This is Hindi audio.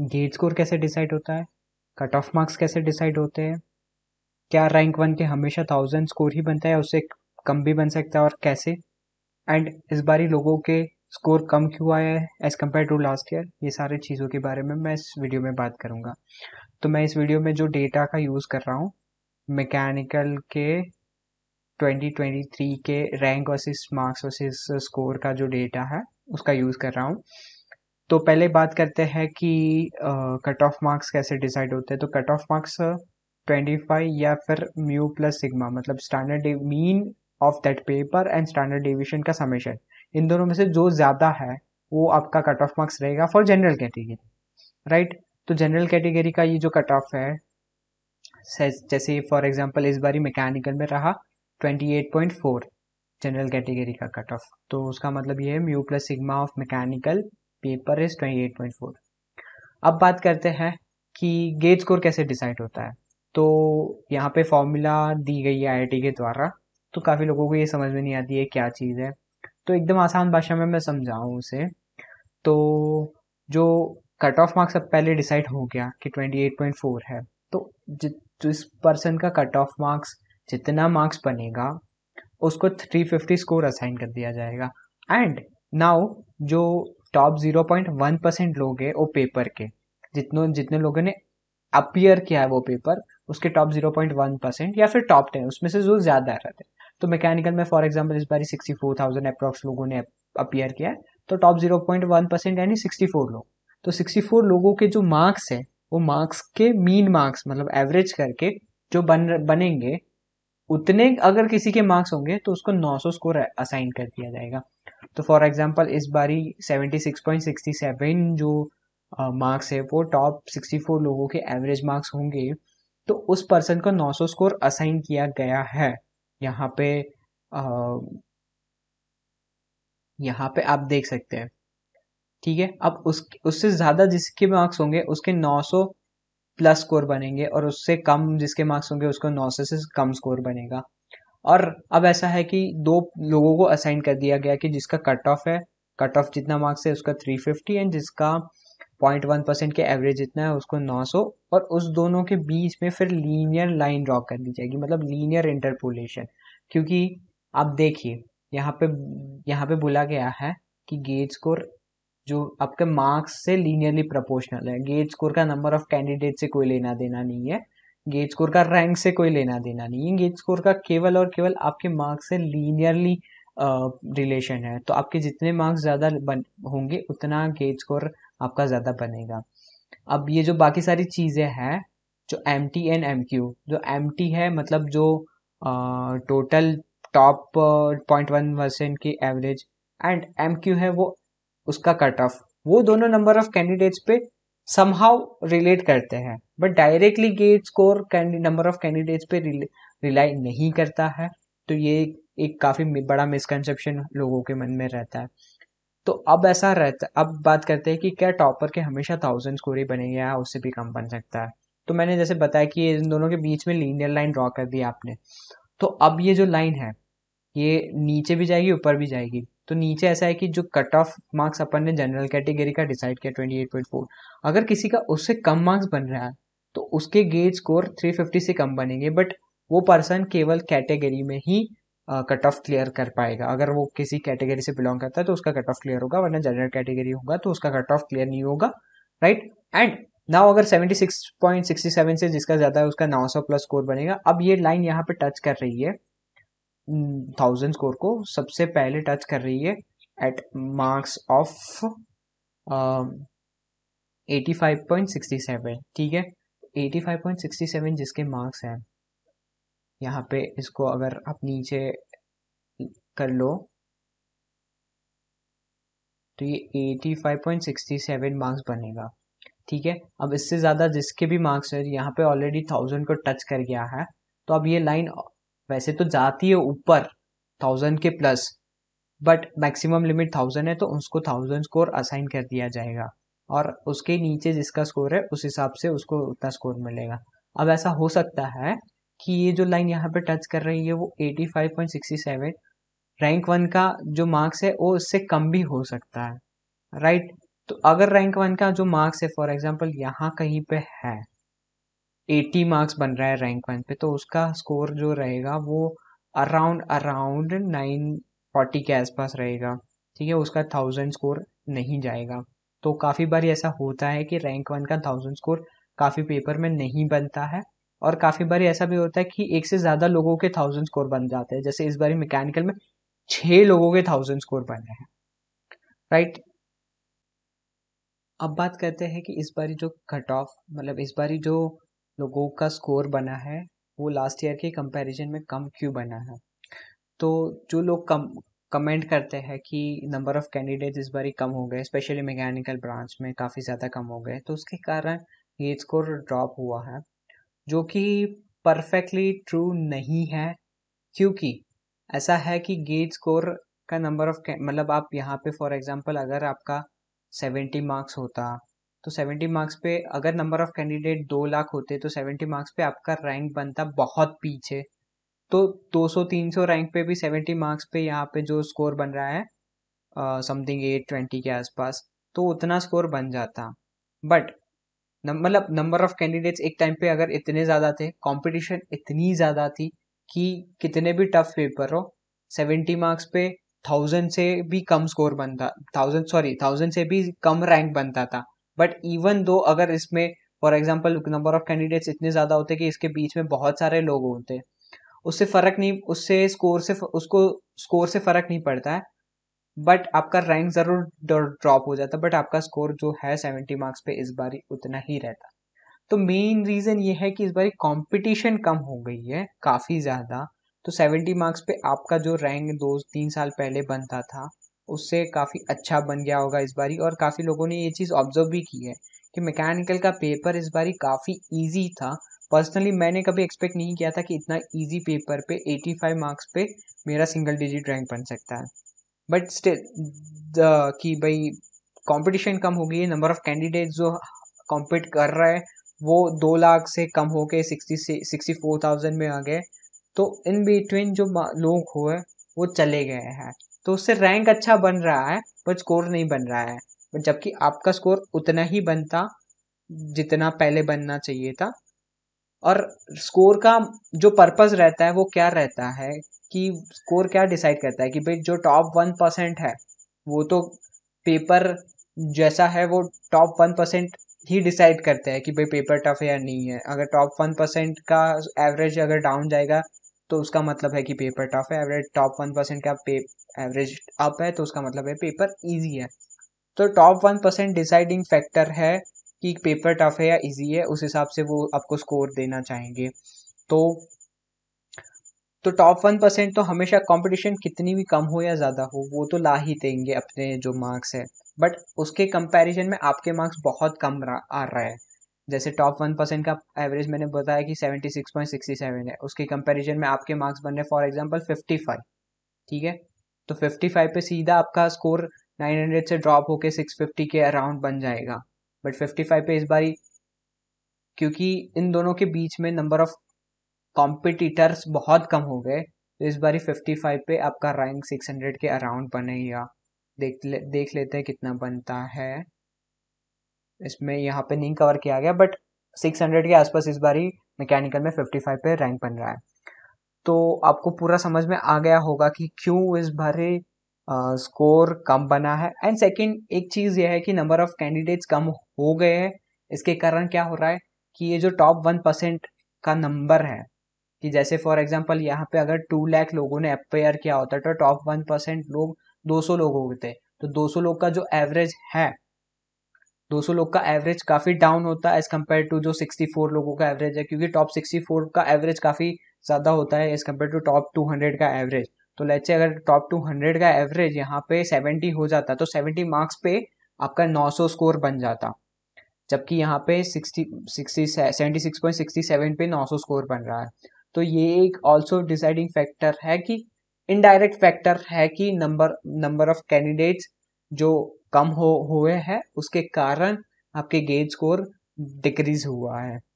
गेट स्कोर कैसे डिसाइड होता है कट ऑफ मार्क्स कैसे डिसाइड होते हैं क्या रैंक वन के हमेशा थाउजेंड स्कोर ही बनता है उससे कम भी बन सकता है और कैसे एंड इस बार ही लोगों के स्कोर कम क्यों आया है as compare to last year ये सारे चीज़ों के बारे में मैं इस वीडियो में बात करूँगा तो मैं इस वीडियो में जो डेटा का यूज़ कर रहा हूँ मैकेनिकल के 2023 के rank versus marks versus score का जो डेटा है उसका यूज़ कर रहा हूँ तो पहले बात करते हैं कि कट ऑफ मार्क्स कैसे डिसाइड होते हैं तो cut off marks twenty five या फिर म्यू प्लस सिग्मा मतलब standard mean of that paper and standard division का समेशन इन दोनों में से जो ज़्यादा है वो आपका कट ऑफ मार्क्स रहेगा फॉर जनरल कैटेगरी राइट तो जनरल कैटेगरी का ये जो कट ऑफ है जैसे फॉर एग्जाम्पल इस बारी मैकेनिकल में रहा 28.4 जनरल कैटेगरी का कट ऑफ तो उसका मतलब ये है mu plus sigma of mechanical paper is 28.4 अब बात करते हैं कि गेट स्कोर कैसे डिसाइड होता है तो यहाँ पे फॉर्मूला दी गई है आई के द्वारा तो काफ़ी लोगों को ये समझ में नहीं आती है क्या चीज़ है तो एकदम आसान भाषा में मैं समझाऊँ उसे तो जो कट ऑफ मार्क्स अब पहले डिसाइड हो गया कि 28.4 है तो जिस पर्सन का कट ऑफ मार्क्स जितना मार्क्स बनेगा उसको 350 स्कोर असाइन कर दिया जाएगा एंड नाउ जो top zero point one percent लोग हैं वो पेपर के जितनों जितने लोगों ने अपियर किया है वो पेपर उसके top zero point one percent या फिर टॉप टेन उसमें से जो ज़्यादा आ रहते हैं तो मैकेनिकल में फॉर एग्जाम्पल इस बार सिक्सटी फोर थाउजेंड अप्रॉक्स लोगों ने अपियर किया है तो top zero point one percent यानी सिक्सटी फोर लोग तो सिक्सटी फोर लोगों के जो मार्क्स है वो मार्क्स के मीन मार्क्स मतलब एवरेज करके जो बन बनेंगे उतने अगर किसी के मार्क्स होंगे तो उसको 900 स्कोर असाइन कर दिया जाएगा तो फॉर एग्जांपल इस बारी 76.67 जो मार्क्स है वो टॉप 64 लोगों के एवरेज मार्क्स होंगे तो उस पर्सन को 900 स्कोर असाइन किया गया है यहाँ पे आ, यहाँ पे आप देख सकते हैं ठीक है अब उस उससे ज़्यादा जिसके मार्क्स होंगे उसके 900 प्लस स्कोर बनेंगे और उससे कम जिसके मार्क्स होंगे उसको 900 से कम स्कोर बनेगा और अब ऐसा है कि दो लोगों को असाइन कर दिया गया कि जिसका कट ऑफ है कट ऑफ जितना मार्क्स है उसका थ्री फिफ्टी एंड जिसका पॉइंट वन परसेंट के एवरेज जितना है उसको नौ सौ और उस दोनों के बीच में फिर लीनियर लाइन ड्रॉ कर दी जाएगी मतलब लीनियर इंटरपोलेशन क्योंकि आप देखिए यहाँ पे यहाँ पे बोला गया है कि गेट स्कोर जो आपके मार्क्स से लीनियरली प्रोपोर्शनल है गेट स्कोर का नंबर ऑफ कैंडिडेट से कोई लेना देना नहीं है गेट स्कोर का रैंक से कोई लेना देना नहीं है गेट स्कोर का केवल और केवल आपके मार्क्स से लीनियरली रिलेशन है तो आपके जितने मार्क्स ज़्यादा बन होंगे उतना गेट स्कोर आपका ज़्यादा बनेगा अब ये जो बाकी सारी चीज़ें हैं जो M T and M Q जो एम टी है मतलब जो total top point one percent की एवरेज एंड एम क्यू है वो उसका कट ऑफ वो दोनों नंबर ऑफ कैंडिडेट्स पे समहाउ रिलेट करते हैं but directly GATE score number of candidates पे रिलाई नहीं करता है तो ये एक काफ़ी बड़ा मिसकनसेप्शन लोगों के मन में रहता है तो अब ऐसा रहता अब बात करते हैं कि क्या टॉपर के हमेशा थाउजेंड स्कोर ही बनेंगे या उससे भी कम बन सकता है तो मैंने जैसे बताया कि इन दोनों के बीच में लीनियर लाइन ड्रॉ कर दी आपने तो अब ये जो लाइन है ये नीचे भी जाएगी ऊपर भी जाएगी तो नीचे ऐसा है कि जो कट ऑफ मार्क्स अपन ने जनरल कैटेगरी का डिसाइड किया ट्वेंटी एट पॉइंट फोर अगर किसी का उससे कम मार्क्स बन रहा है तो उसके गेट स्कोर थ्री फिफ्टी से कम बनेंगे बट वो पर्सन केवल कैटेगरी में ही कट ऑफ क्लियर कर पाएगा अगर वो किसी कैटेगरी से बिलोंग करता है तो उसका कट ऑफ क्लियर होगा वरना जनरल कैटेगरी होगा तो उसका कट ऑफ क्लियर नहीं होगा राइट एंड नाउ अगर seventy six point sixty seven से जिसका ज़्यादा है उसका सौ प्लस स्कोर बनेगा अब ये लाइन यहाँ पे टच कर रही है थाउजेंड स्कोर को सबसे पहले टच कर रही है at marks of eighty five point sixty seven ठीक है eighty five point sixty seven जिसके मार्क्स हैं यहाँ पे इसको अगर आप नीचे कर लो तो ये eighty five point sixty seven marks बनेगा ठीक है अब इससे ज़्यादा जिसके भी मार्क्स है यहाँ पे ऑलरेडी थाउजेंड को टच कर गया है तो अब ये लाइन वैसे तो जाती है ऊपर थाउजेंड के plus but maximum limit thousand है तो उसको थाउजेंड स्कोर असाइन कर दिया जाएगा और उसके नीचे जिसका स्कोर है उस हिसाब से उसको उतना स्कोर मिलेगा अब ऐसा हो सकता है कि ये जो लाइन यहाँ पे टच कर रही है वो eighty five point sixty seven rank one का जो मार्क्स है वो इससे कम भी हो सकता है राइट right? तो अगर रैंक वन का जो मार्क्स है फॉर एग्जाम्पल यहाँ कहीं पे है एटी मार्क्स बन रहा है रैंक वन पे तो उसका स्कोर जो रहेगा वो अराउंड अराउंड नाइन फोर्टी के आसपास रहेगा ठीक है उसका थाउजेंड स्कोर नहीं जाएगा तो काफ़ी बार ऐसा होता है कि रैंक वन का थाउजेंड स्कोर काफ़ी पेपर में नहीं बनता है और काफ़ी बार ऐसा भी होता है कि एक से ज़्यादा लोगों के थाउजेंड स्कोर बन जाते हैं जैसे इस बार मैकेनिकल में छः लोगों के थाउजेंड स्कोर बन रहे हैं राइट अब बात करते हैं कि इस बारी जो कट ऑफ मतलब इस बारी जो लोगों का स्कोर बना है वो लास्ट ईयर के कंपैरिजन में कम क्यों बना है तो जो लोग कम कमेंट करते हैं कि नंबर ऑफ़ कैंडिडेट इस बार कम हो गए स्पेशली मैकेनिकल ब्रांच में काफ़ी ज़्यादा कम हो गए तो उसके कारण ये स्कोर ड्रॉप हुआ है जो कि परफेक्टली ट्रू नहीं है क्योंकि ऐसा है कि गेट स्कोर का नंबर ऑफ मतलब आप यहाँ पे फॉर एग्जांपल अगर आपका सेवेंटी मार्क्स होता तो सेवेंटी मार्क्स पे अगर नंबर ऑफ कैंडिडेट दो लाख होते तो सेवेंटी मार्क्स पे आपका रैंक बनता बहुत पीछे तो दो सौ तीन सौ रैंक पे भी सेवेंटी मार्क्स पे यहाँ पे जो स्कोर बन रहा है समथिंग एट ट्वेंटी के आसपास तो उतना स्कोर बन जाता बट मतलब नंबर ऑफ कैंडिडेट्स एक टाइम पे अगर इतने ज़्यादा थे कंपटीशन इतनी ज़्यादा थी कि कितने भी टफ पेपर हो सेवेंटी मार्क्स पे थाउजेंड से भी कम स्कोर बनता थाउजेंड सॉरी थाउजेंड से भी कम रैंक बनता था बट इवन दो अगर इसमें for example number of candidates इतने ज़्यादा होते कि इसके बीच में बहुत सारे लोग होते उससे फ़र्क नहीं उससे स्कोर से उसको स्कोर से फ़र्क नहीं पड़ता है बट आपका रैंक ज़रूर ड्रॉप हो जाता है बट आपका स्कोर जो है सेवेंटी मार्क्स पे इस बार उतना ही रहता तो मेन रीज़न ये है कि इस बार कंपटीशन कम हो गई है काफ़ी ज़्यादा तो सेवेंटी मार्क्स पे आपका जो रैंक दो तीन साल पहले बनता था उससे काफ़ी अच्छा बन गया होगा इस बारी और काफ़ी लोगों ने ये चीज़ ऑब्जर्व भी की है कि मैकेनिकल का पेपर इस बारी काफ़ी ईजी था पर्सनली मैंने कभी एक्सपेक्ट नहीं किया था कि इतना ईजी पेपर पे 85 मार्क्स पे मेरा सिंगल डिजिट रैंक बन सकता है बट स्टिल कि भाई कंपटीशन कम हो गई है नंबर ऑफ कैंडिडेट जो कॉम्पिट कर रहा है वो दो लाख से कम हो के सिक्सटी से सिक्सटी फोर थाउजेंड में आ गए तो इन बिटवीन जो लोग हुए वो चले गए हैं तो उससे रैंक अच्छा बन रहा है बट स्कोर नहीं बन रहा है बट जबकि आपका स्कोर उतना ही बनता जितना पहले बनना चाहिए था और स्कोर का जो पर्पस रहता है वो क्या रहता है कि स्कोर क्या डिसाइड करता है कि भाई जो टॉप वन परसेंट है वो तो पेपर जैसा है वो टॉप वन परसेंट ही डिसाइड करते हैं कि भाई पेपर टफ है या नहीं है अगर टॉप वन परसेंट का एवरेज अगर डाउन जाएगा तो उसका मतलब है कि पेपर टफ है एवरेज टॉप वन परसेंट का एवरेज अप है तो उसका मतलब है पेपर ईजी है तो top one percent deciding factor है कि पेपर टफ है या इजी है उस हिसाब से वो आपको स्कोर देना चाहेंगे तो तो टॉप वन परसेंट तो हमेशा कंपटीशन कितनी भी कम हो या ज़्यादा हो वो तो ला ही देंगे अपने जो मार्क्स है बट उसके कंपैरिजन में आपके मार्क्स बहुत कम आ रहा है जैसे टॉप वन परसेंट का एवरेज मैंने बताया कि seventy six point sixty seven है उसके कंपैरिजन में आपके मार्क्स बन रहे फॉर एग्जांपल फिफ्टी फाइव ठीक है तो 55 पे सीधा आपका स्कोर 900 से ड्रॉप होके 650 के अराउंड बन जाएगा बट 55 पे इस बारी क्योंकि इन दोनों के बीच में नंबर ऑफ कॉम्पिटिटर्स बहुत कम हो गए तो इस बारी 55 पे आपका रैंक 600 के अराउंड बनेगा देख ले, देख लेते हैं कितना बनता है इसमें यहाँ पे नहीं कवर किया गया बट 600 के आसपास इस बारी मैकेनिकल में 55 पे रैंक बन रहा है तो आपको पूरा समझ में आ गया होगा कि क्यों इस भरे स्कोर कम बना है एंड सेकंड एक चीज़ यह है कि नंबर ऑफ कैंडिडेट्स कम हो गए हैं इसके कारण क्या हो रहा है कि ये जो टॉप वन परसेंट का नंबर है कि जैसे फॉर एग्जांपल यहाँ पे अगर टू लाख लोगों ने अपेयर किया होता तो टॉप वन परसेंट लोग दो सौ लोग होते तो दो सौ लोग का जो एवरेज है सौ लोग का एवरेज काफ़ी डाउन होता है एज़ कम्पेयर टू जो फोर लोगों का एवरेज है क्योंकि टॉप फोर का एवरेज काफ़ी ज़्यादा होता है as compare to top two hundred का एवरेज तो लेट्स से अगर टॉप टू हंड्रेड का एवरेज यहाँ पे सेवेंटी हो जाता तो सेवेंटी मार्क्स पे आपका नौ सौ स्कोर बन जाता जबकि यहाँ पे sixty sixty seventy six point sixty seven पे नौ सौ स्कोर बन रहा है तो ये एक ऑल्सो डिसाइडिंग फैक्टर है कि इनडायरेक्ट फैक्टर है कि नंबर नंबर ऑफ कैंडिडेट्स जो कम हो हुए हैं उसके कारण आपके गेज स्कोर डिक्रीज हुआ है